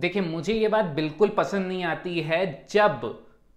देखिए मुझे ये बात बिल्कुल पसंद नहीं आती है जब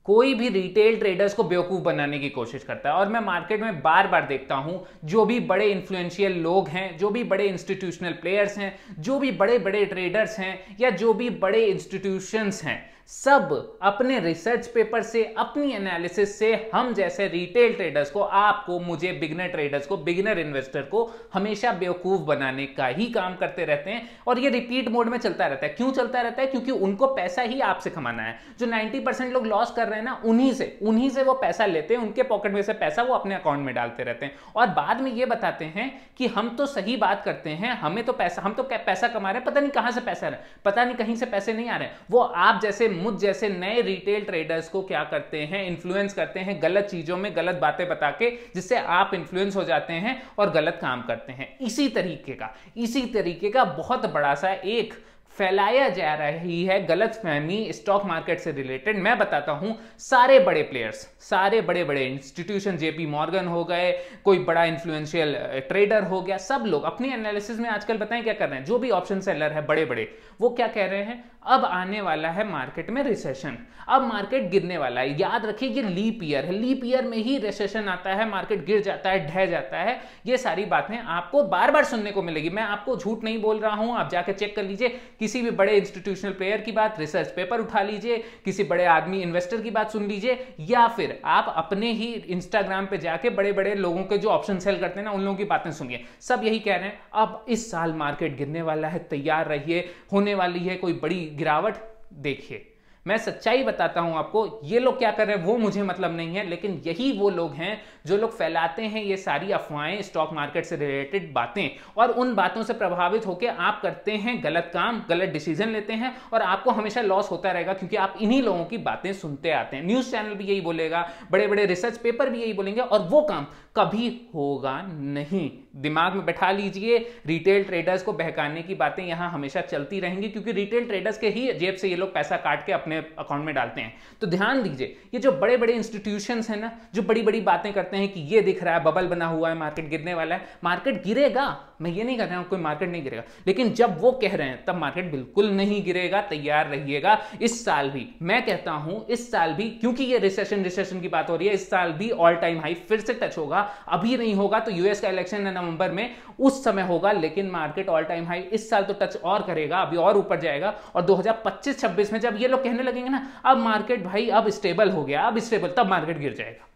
कोई भी रिटेल ट्रेडर्स को बेवकूफ़ बनाने की कोशिश करता है और मैं मार्केट में बार बार देखता हूं जो भी बड़े इन्फ्लुएंशियल लोग हैं जो भी बड़े इंस्टीट्यूशनल प्लेयर्स हैं जो भी बड़े बड़े ट्रेडर्स हैं या जो भी बड़े इंस्टीट्यूशंस हैं सब अपने रिसर्च पेपर से अपनी एनालिसिस से हम जैसे रिटेल ट्रेडर्स को आपको मुझे बिगनर ट्रेडर्स को बिगनर इन्वेस्टर को हमेशा बेवकूफ बनाने का ही काम करते रहते हैं और ये रिपीट मोड में चलता रहता है क्यों चलता रहता है क्योंकि उनको पैसा ही आपसे कमाना है जो 90% लोग लॉस कर रहे हैं ना उन्हीं से उन्हीं से वो पैसा लेते हैं उनके पॉकेट में से पैसा वो अपने अकाउंट में डालते रहते हैं और बाद में ये बताते हैं कि हम तो सही बात करते हैं हमें तो पैसा हम तो पैसा कमा रहे हैं पता नहीं कहां से पैसा पता नहीं कहीं से पैसे नहीं आ रहे वो आप जैसे मुझ जैसे नए रिटेल ट्रेडर्स को क्या करते हैं इन्फ्लुएंस करते हैं गलत चीजों में गलत बातें बता के जिससे आप इन्फ्लुएंस हो जाते हैं और गलत काम करते हैं इसी तरीके का इसी तरीके का बहुत बड़ा सा एक फैलाया जा रही है गलत फहमी स्टॉक मार्केट से रिलेटेड मैं बताता हूं सारे बड़े प्लेयर्स सारे बड़े बड़े इंस्टीट्यूशन जेपी मॉर्गन हो गए कोई बड़ा इन्फ्लुएंशियल ट्रेडर हो गया सब लोग अपनी एनालिसिस में आजकल बताएं क्या कर रहे हैं जो भी ऑप्शन सेलर है बड़े बड़े वो क्या कह रहे हैं अब आने वाला है मार्केट में रिसेशन अब मार्केट गिरने वाला है याद रखिए ये लीप ईयर है लीप ईयर में ही रिसेशन आता है मार्केट गिर जाता है ढह जाता है ये सारी बातें आपको बार बार सुनने को मिलेगी मैं आपको झूठ नहीं बोल रहा हूं आप जाकर चेक कर लीजिए किसी भी बड़े इंस्टीट्यूशनल प्लेयर की बात रिसर्च पेपर उठा लीजिए किसी बड़े आदमी इन्वेस्टर की बात सुन लीजिए या फिर आप अपने ही इंस्टाग्राम पे जाके बड़े बड़े लोगों के जो ऑप्शन सेल करते हैं ना उन लोगों की बातें सुनिए सब यही कह रहे हैं अब इस साल मार्केट गिरने वाला है तैयार रहिए होने वाली है कोई बड़ी गिरावट देखिए मैं सच्चाई बताता हूं आपको ये लोग क्या कर रहे हैं वो मुझे मतलब नहीं है लेकिन यही वो लोग हैं जो लोग फैलाते हैं ये सारी अफवाहें स्टॉक मार्केट से रिलेटेड बातें और उन बातों से प्रभावित होकर आप करते हैं गलत काम गलत डिसीजन लेते हैं और आपको हमेशा लॉस होता रहेगा क्योंकि आप इन्हीं लोगों की बातें सुनते आते हैं न्यूज़ चैनल भी यही बोलेगा बड़े बड़े रिसर्च पेपर भी यही बोलेंगे और वो काम कभी होगा नहीं दिमाग में बैठा लीजिए रिटेल ट्रेडर्स को बहकाने की बातें यहां हमेशा चलती रहेंगी क्योंकि रिटेल ट्रेडर्स के ही जेब से ये लोग पैसा काट के अपने अकाउंट में डालते हैं तो ध्यान दीजिए ये जो बड़े बड़े इंस्टीट्यूशन है ना जो बड़ी बड़ी बातें करते हैं सकते हैं कि ये दिख रहा है बबल बना हुआ है मार्केट गिरने वाला है मार्केट गिरेगा मैं ये नहीं कह रहा हूँ कोई मार्केट नहीं गिरेगा लेकिन जब वो कह रहे हैं तब मार्केट बिल्कुल नहीं गिरेगा तैयार रहिएगा इस साल भी मैं कहता हूं इस साल भी क्योंकि ये रिसेशन रिसेशन की बात हो रही है इस साल भी ऑल टाइम हाई फिर से टच होगा अभी नहीं होगा तो यूएस का इलेक्शन है नवंबर में उस समय होगा लेकिन मार्केट ऑल टाइम हाई इस साल तो टच और करेगा अभी और ऊपर जाएगा और 2025-26 में जब ये लोग कहने लगेंगे ना अब मार्केट भाई अब स्टेबल हो गया अब स्टेबल तब मार्केट गिर जाएगा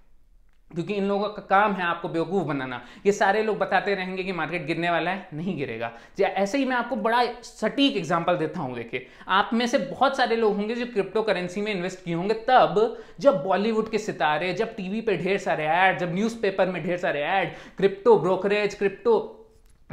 क्योंकि इन लोगों का काम है आपको बेवकूफ़ बनाना ये सारे लोग बताते रहेंगे कि मार्केट गिरने वाला है नहीं गिरेगा ऐसे ही मैं आपको बड़ा सटीक एग्जांपल देता हूं देखिए आप में से बहुत सारे लोग होंगे जो क्रिप्टो करेंसी में इन्वेस्ट किए होंगे तब जब बॉलीवुड के सितारे जब टीवी पे ढेर सारे ऐड जब न्यूज में ढेर सारे ad crypto brokerage crypto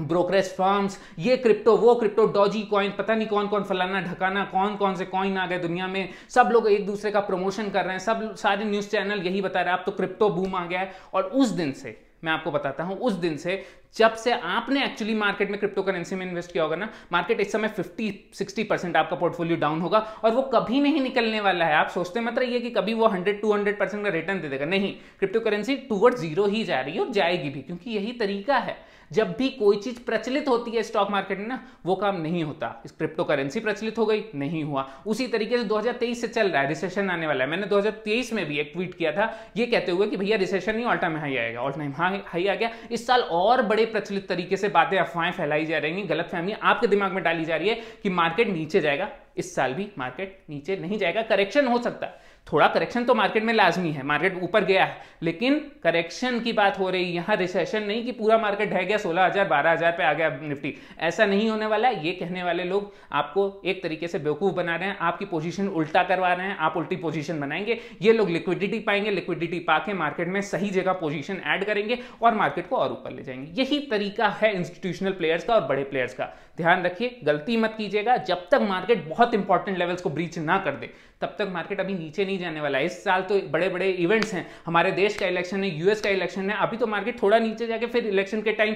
brokerage firms ये क्रिप्टो वो क्रिप्टो डॉजी कॉइन पता नहीं कौन कौन फलाना ढकाना कौन कौन से कॉइन आ गए दुनिया में सब लोग एक दूसरे का प्रमोशन कर रहे हैं सब सारे न्यूज़ चैनल यही बता रहे हैं आप तो क्रिप्टो बूम आ गया है और उस दिन से मैं आपको बताता हूं उस दिन से जब से आपने एक्चुअली मार्केट में क्रिप्टो करेंसी में इन्वेस्ट किया होगा ना मार्केट इस समय 50 60 परसेंट आपका पोर्टफोलियो डाउन होगा और वो कभी नहीं निकलने वाला है आप सोचते मत रहिए कि कभी वो 100 200 परसेंट का रिटर्न दे देगा नहीं क्रिप्टो करेंसी टूवर्ड जीरो ही जा रही है और जाएगी भी क्योंकि यही तरीका है जब भी कोई चीज प्रचलित होती है स्टॉक मार्केट में ना वो काम नहीं होता इस क्रिप्टो करेंसी प्रचलित हो गई नहीं हुआ उसी तरीके से 2023 से चल रहा है रिसेशन आने वाला है मैंने 2023 में भी एक ट्वीट किया था ये कहते हुए कि भैया रिसेशन ही ऑल्टा में हाई आएगा ऑल हाई हाई आ गया इस साल और बड़े प्रचलित तरीके से बातें अफवाहें फैलाई जा रही हैं गलत फहमी आपके दिमाग में डाली जा रही है कि मार्केट नीचे जाएगा इस साल भी मार्केट नीचे नहीं जाएगा करेक्शन हो सकता है थोड़ा करेक्शन तो मार्केट में लाजमी है मार्केट ऊपर गया है लेकिन करेक्शन की बात हो रही है यहाँ रिसेशन नहीं कि पूरा मार्केट ढह गया सोलह हज़ार बारह हज़ार पे आ गया निफ्टी ऐसा नहीं होने वाला है ये कहने वाले लोग आपको एक तरीके से बेवकूफ़ बना रहे हैं आपकी पोजीशन उल्टा करवा रहे हैं आप उल्टी पोजीशन बनाएंगे ये लोग लिक्विडिटी पाएंगे लिक्विडिटी पा के मार्केट में सही जगह पोजिशन ऐड करेंगे और मार्केट को और ऊपर ले जाएंगे यही तरीका है इंस्टीट्यूशनल प्लेयर्स का और बड़े प्लेयर्स का ध्यान रखिए गलती मत कीजिएगा जब तक मार्केट बहुत बहुत इंपॉर्टेंट लेवल्स को ब्रीच ना कर दे तब तक मार्केट अभी नीचे नहीं जाने वाला है इस साल तो बड़े बड़े इवेंट्स हैं हमारे देश का इलेक्शन है यूएस का इलेक्शन है अभी तो मार्केट थोड़ा नीचे जाके फिर इलेक्शन के टाइम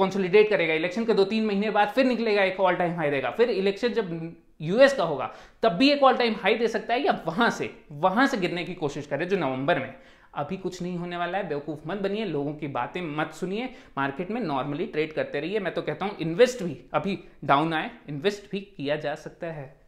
कंसोलिडेट करेगा इलेक्शन के दो तीन महीने बाद फिर निकलेगा एक ऑल टाइम हाई देगा फिर इलेक्शन जब यूएस का होगा तब भी एक ऑल टाइम हाई दे सकता है या वहां से वहां से गिरने की कोशिश करे जो नवंबर में अभी कुछ नहीं होने वाला है बेवकूफ़ मत बनिए लोगों की बातें मत सुनिए मार्केट में नॉर्मली ट्रेड करते रहिए मैं तो कहता हूं इन्वेस्ट भी अभी डाउन आए इन्वेस्ट भी किया जा सकता है